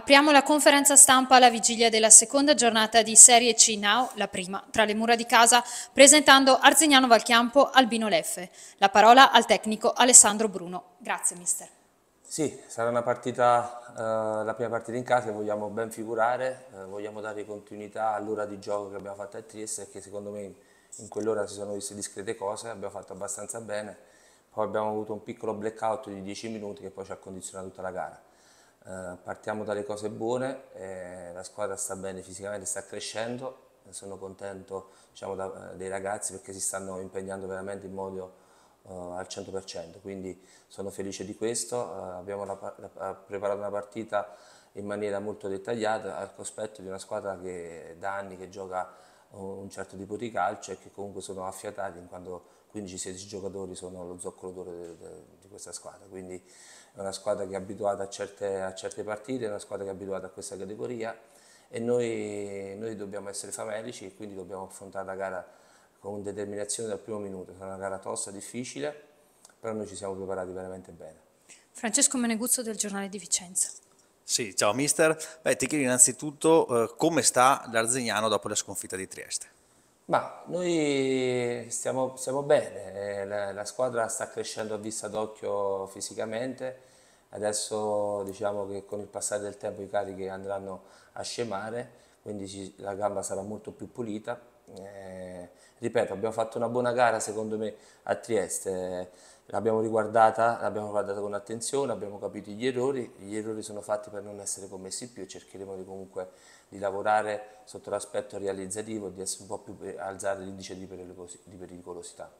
Apriamo la conferenza stampa alla vigilia della seconda giornata di Serie C Now, la prima, tra le mura di casa, presentando Arzignano Valchiampo Albino Leffe. La parola al tecnico Alessandro Bruno. Grazie mister. Sì, sarà una partita, eh, la prima partita in casa vogliamo ben figurare, eh, vogliamo dare continuità all'ora di gioco che abbiamo fatto a Trieste e che secondo me in quell'ora si sono viste discrete cose, abbiamo fatto abbastanza bene, poi abbiamo avuto un piccolo blackout di 10 minuti che poi ci ha condizionato tutta la gara eh, partiamo dalle cose buone, eh, la squadra sta bene fisicamente, sta crescendo, sono contento diciamo, da, eh, dei ragazzi perché si stanno impegnando veramente in modo Uh, al 100%, quindi sono felice di questo, uh, abbiamo la, la, preparato una partita in maniera molto dettagliata al cospetto di una squadra che da anni che gioca un certo tipo di calcio e che comunque sono affiatati in quanto 15-16 giocatori sono lo zoccolo d'oro di questa squadra, quindi è una squadra che è abituata a certe, a certe partite, è una squadra che è abituata a questa categoria e noi, noi dobbiamo essere famelici e quindi dobbiamo affrontare la gara con determinazione dal primo minuto, sarà una gara tosta, difficile, però noi ci siamo preparati veramente bene. Francesco Meneguzzo del Giornale di Vicenza. Sì, ciao mister. Beh, ti chiedo innanzitutto eh, come sta l'Arzignano dopo la sconfitta di Trieste. Ma noi stiamo, stiamo bene, eh, la, la, squadra sta crescendo a vista d'occhio fisicamente, adesso diciamo che con il passare del tempo i carichi andranno a scemare, quindi ci, la gamba sarà molto più pulita, eh, ripeto, abbiamo fatto una buona gara secondo me a Trieste, l'abbiamo riguardata, l'abbiamo guardata con attenzione, abbiamo capito gli errori, gli errori sono fatti per non essere commessi più e cercheremo di comunque di lavorare sotto l'aspetto realizzativo e di essere un po' più alzare l'indice di pericolosità.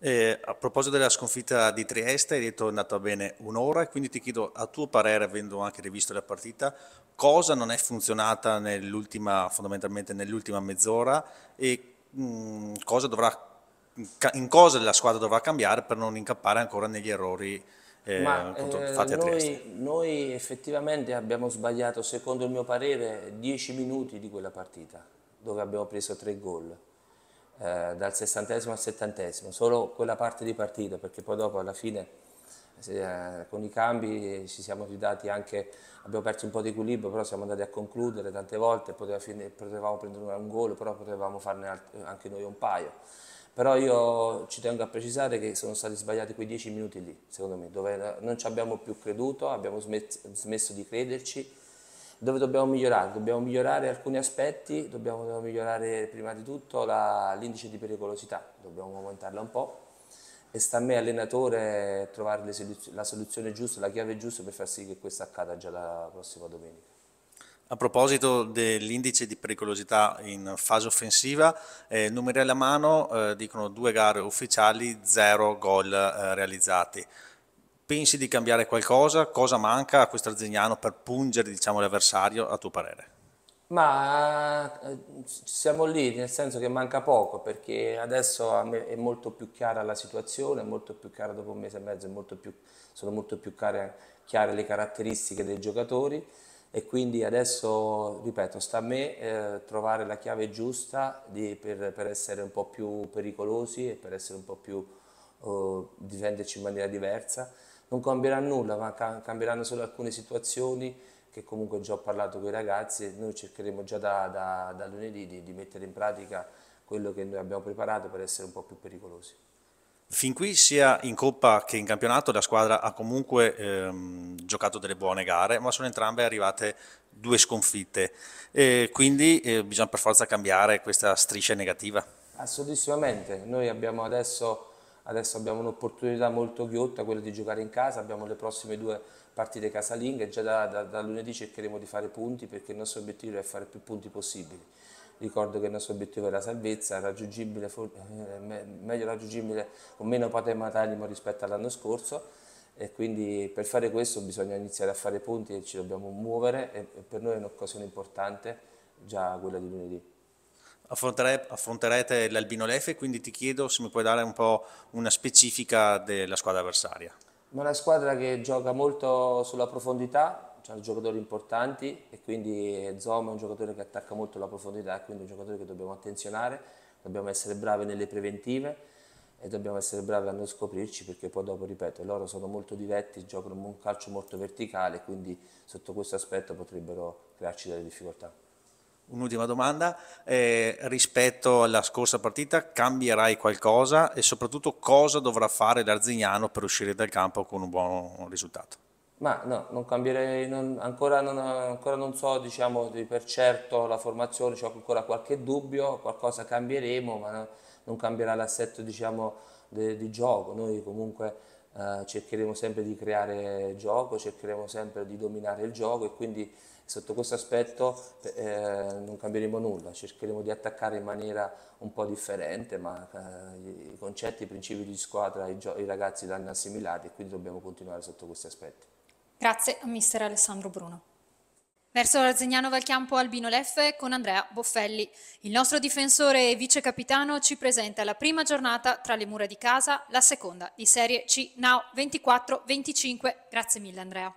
Eh, a proposito della sconfitta di Trieste, hai detto è andata bene un'ora quindi ti chiedo a tuo parere, avendo anche rivisto la partita, cosa non è funzionata nell'ultima, fondamentalmente nell'ultima mezz'ora e mh, mm, cosa dovrà, in cosa la squadra dovrà cambiare per non incappare ancora negli errori eh, Ma, eh, fatti a Trieste. Noi effettivamente abbiamo sbagliato, secondo il mio parere, 10 minuti di quella partita dove abbiamo preso tre gol eh, dal sessantesimo al settantesimo, solo quella parte di partita, perché poi dopo alla fine eh, con i cambi ci siamo ridati anche, abbiamo perso un po' di equilibrio, però siamo andati a concludere tante volte, finire, potevamo prendere un gol, però potevamo farne anche noi un paio. Però io ci tengo a precisare che sono stati sbagliati quei dieci minuti lì, secondo me, dove non ci abbiamo più creduto, abbiamo smesso di crederci dove dobbiamo migliorare? Dobbiamo migliorare alcuni aspetti, dobbiamo, dobbiamo migliorare prima di tutto l'indice di pericolosità, dobbiamo aumentarla un po' e sta a me allenatore trovare soluz la soluzione giusta, la chiave giusta per far sì che questo accada già la prossima domenica. A proposito dell'indice di pericolosità in fase offensiva, eh, numeri alla mano eh, dicono due gare ufficiali, zero gol eh, realizzati pensi di cambiare qualcosa? Cosa manca a questo Arzignano per pungere diciamo, l'avversario a tuo parere? Ma eh, siamo lì, nel senso che manca poco, perché adesso è molto più chiara la situazione, è molto più chiara dopo un mese e mezzo, molto più, sono molto più chiare, chiare, le caratteristiche dei giocatori e quindi adesso, ripeto, sta a me eh, trovare la chiave giusta di, per, per, essere un po' più pericolosi e per essere un po' più, eh, difenderci in maniera diversa non cambierà nulla, ma cambieranno solo alcune situazioni che comunque già ho parlato con i ragazzi e noi cercheremo già da, da, da lunedì di, di mettere in pratica quello che noi abbiamo preparato per essere un po' più pericolosi. Fin qui sia in Coppa che in campionato la squadra ha comunque ehm, giocato delle buone gare, ma sono entrambe arrivate due sconfitte, e quindi eh, bisogna per forza cambiare questa striscia negativa. Assolutamente, noi abbiamo adesso adesso abbiamo un'opportunità molto ghiotta, quella di giocare in casa, abbiamo le prossime due partite casalinghe, già da, da, da lunedì cercheremo di fare punti perché il nostro obiettivo è fare più punti possibili. Ricordo che il nostro obiettivo è la salvezza, raggiungibile, eh, meglio raggiungibile con meno patema d'animo rispetto all'anno scorso e quindi per fare questo bisogna iniziare a fare punti e ci dobbiamo muovere e per noi è un'occasione importante già quella di lunedì affronterete l'Albino Lefe, quindi ti chiedo se mi puoi dare un po' una specifica della squadra avversaria. Ma è una squadra che gioca molto sulla profondità, ha giocatori importanti e quindi Zoma è un giocatore che attacca molto la profondità, quindi è un giocatore che dobbiamo attenzionare, dobbiamo essere bravi nelle preventive e dobbiamo essere bravi a non scoprirci perché poi dopo, ripeto, loro sono molto diretti, giocano un calcio molto verticale, quindi sotto questo aspetto potrebbero crearci delle difficoltà. Un'ultima domanda, eh, rispetto alla scorsa partita cambierai qualcosa e soprattutto cosa dovrà fare l'Arzignano per uscire dal campo con un buon risultato? Ma no, non cambierei, non, ancora, non, ancora, non, so diciamo, di per certo la formazione, ho ancora qualche dubbio, qualcosa cambieremo ma no, non cambierà l'assetto diciamo, di gioco, noi comunque eh, cercheremo sempre di creare gioco, cercheremo sempre di dominare il gioco e quindi Sotto questo aspetto eh, non cambieremo nulla, cercheremo di attaccare in maniera un po' differente, ma eh, i concetti, i principi di squadra, i, i ragazzi l'hanno assimilati e quindi dobbiamo continuare sotto questi aspetti. Grazie a mister Alessandro Bruno. Verso Razzignano Valchiampo Albino Leffe con Andrea Boffelli. Il nostro difensore e vice capitano ci presenta la prima giornata tra le mura di casa, la seconda di Serie C Now 24-25. Grazie mille Andrea.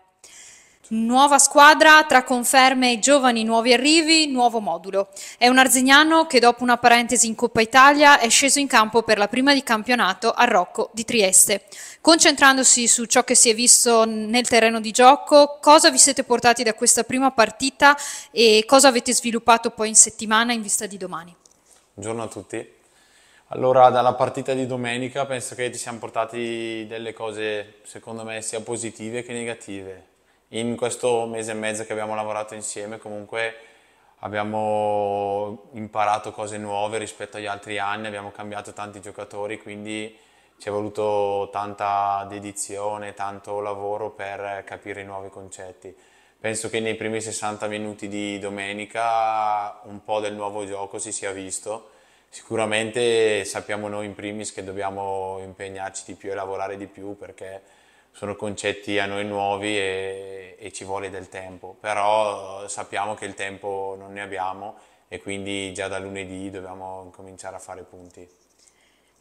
Nuova squadra tra conferme e giovani nuovi arrivi, nuovo modulo. È un arzignano che dopo una parentesi in Coppa Italia è sceso in campo per la prima di campionato a Rocco di Trieste. Concentrandosi su ciò che si è visto nel terreno di gioco, cosa vi siete portati da questa prima partita e cosa avete sviluppato poi in settimana in vista di domani? Buongiorno a tutti. Allora, dalla partita di domenica penso che ci siamo portati delle cose, secondo me, sia positive che negative in questo mese e mezzo che abbiamo lavorato insieme comunque abbiamo imparato cose nuove rispetto agli altri anni, abbiamo cambiato tanti giocatori, quindi ci è voluto tanta dedizione, tanto lavoro per capire i nuovi concetti. Penso che nei primi 60 minuti di domenica un po' del nuovo gioco si sia visto. Sicuramente sappiamo noi in primis che dobbiamo impegnarci di più e lavorare di più perché sono concetti a noi nuovi e e ci vuole del tempo, però eh, sappiamo che il tempo non ne abbiamo e quindi già da lunedì dobbiamo cominciare a fare punti.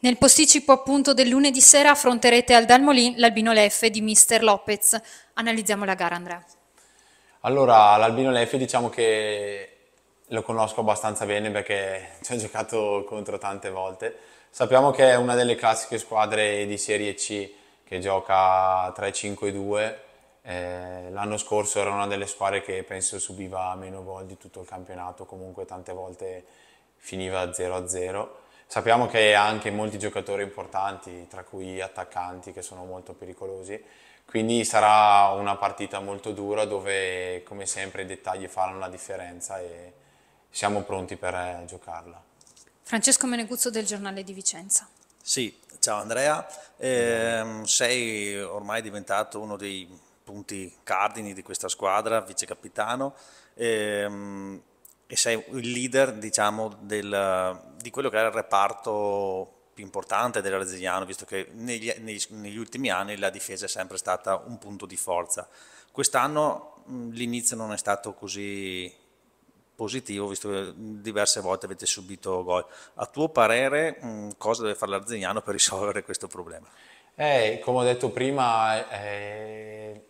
Nel posticipo appunto del lunedì sera affronterete al Dalmolin l'Albino Leffe di Mister Lopez. Analizziamo la gara Andrea. Allora, l'Albino Leffe diciamo che lo conosco abbastanza bene perché ci ho giocato contro tante volte. Sappiamo che è una delle classiche squadre di Serie C che gioca 3-5-2 eh, l'anno scorso era una delle squadre che penso subiva meno gol di tutto il campionato, comunque tante volte finiva 0-0. Sappiamo che ha anche molti giocatori importanti, tra cui attaccanti che sono molto pericolosi, quindi sarà una partita molto dura dove come sempre i dettagli faranno la differenza e siamo pronti per eh, giocarla. Francesco Meneguzzo del Giornale di Vicenza. Sì, ciao Andrea, eh, sei ormai diventato uno dei punti cardini di questa squadra, vice capitano, ehm, e sei il leader diciamo, del, di quello che era il reparto più importante dell'Arzignano, visto che negli, negli, negli, ultimi anni la difesa è sempre stata un punto di forza. Quest'anno mm, l'inizio non è stato così positivo, visto che diverse volte avete subito gol. A tuo parere mh, mm, cosa deve fare l'Arzignano per risolvere questo problema? Eh, come ho detto prima, eh,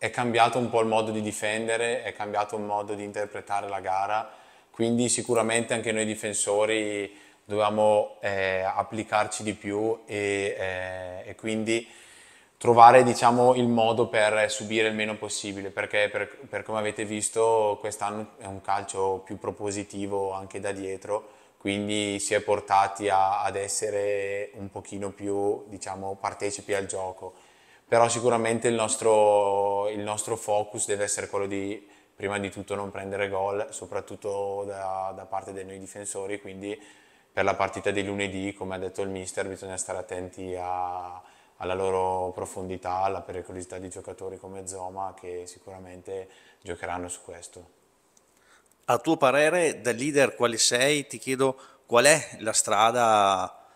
è cambiato un po' il modo di difendere, è cambiato il modo di interpretare la gara, quindi sicuramente anche noi difensori dovevamo eh, applicarci di più e, eh, e quindi trovare diciamo, il modo per subire il meno possibile, perché per, per come avete visto quest'anno è un calcio più propositivo anche da dietro, quindi si è portati a, ad essere un pochino più diciamo, partecipi al gioco però sicuramente il nostro, il nostro focus deve essere quello di prima di tutto non prendere gol, soprattutto da, da parte dei noi difensori, quindi per la partita di lunedì, come ha detto il mister, bisogna stare attenti a, alla loro profondità, alla pericolosità di giocatori come Zoma che sicuramente giocheranno su questo. A tuo parere, da leader quale sei, ti chiedo qual è la strada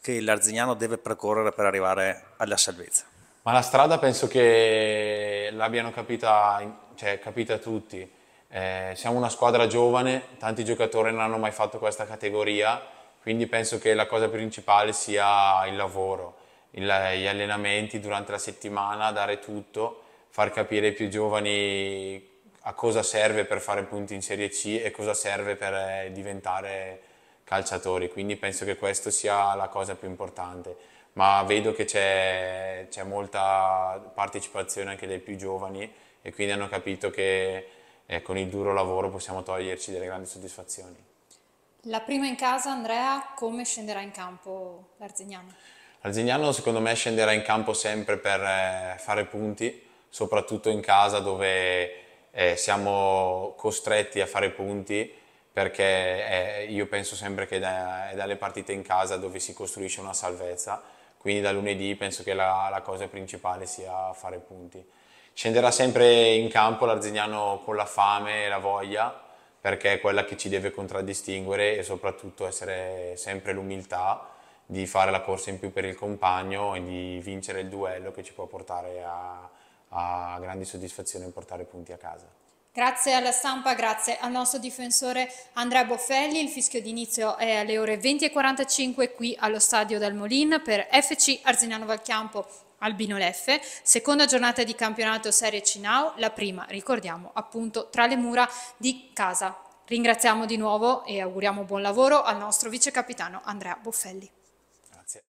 che l'Arzignano deve percorrere per arrivare alla salvezza? Ma la strada penso che l'abbiano capita, cioè, capita tutti. Eh, siamo una squadra giovane, tanti giocatori non hanno mai fatto questa categoria, quindi penso che la cosa principale sia il lavoro, il, gli allenamenti durante la settimana, dare tutto, far capire ai più giovani a cosa serve per fare punti in Serie C e cosa serve per eh, diventare calciatori, quindi penso che questa sia la cosa più importante ma vedo che c'è, c'è molta partecipazione anche dei più giovani e quindi hanno capito che eh, con il duro lavoro possiamo toglierci delle grandi soddisfazioni. La prima in casa, Andrea, come scenderà in campo l'Arzignano? L'Arzignano secondo me scenderà in campo sempre per eh, fare punti, soprattutto in casa dove eh, siamo costretti a fare punti perché eh, io penso sempre che da, è dalle partite in casa dove si costruisce una salvezza quindi da lunedì penso che la, la cosa principale sia fare punti. Scenderà sempre in campo l'Arzignano con la fame e la voglia, perché è quella che ci deve contraddistinguere e soprattutto essere sempre l'umiltà di fare la corsa in più per il compagno e di vincere il duello che ci può portare a, a grandi soddisfazioni e portare punti a casa. Grazie alla stampa, grazie al nostro difensore Andrea Boffelli. Il fischio d'inizio è alle ore 20.45 qui allo stadio del Molin per FC Arzignano Valchiampo Albino Leffe. Seconda giornata di campionato Serie C Now, la prima, ricordiamo, appunto tra le mura di casa. Ringraziamo di nuovo e auguriamo buon lavoro al nostro vice capitano Andrea Boffelli.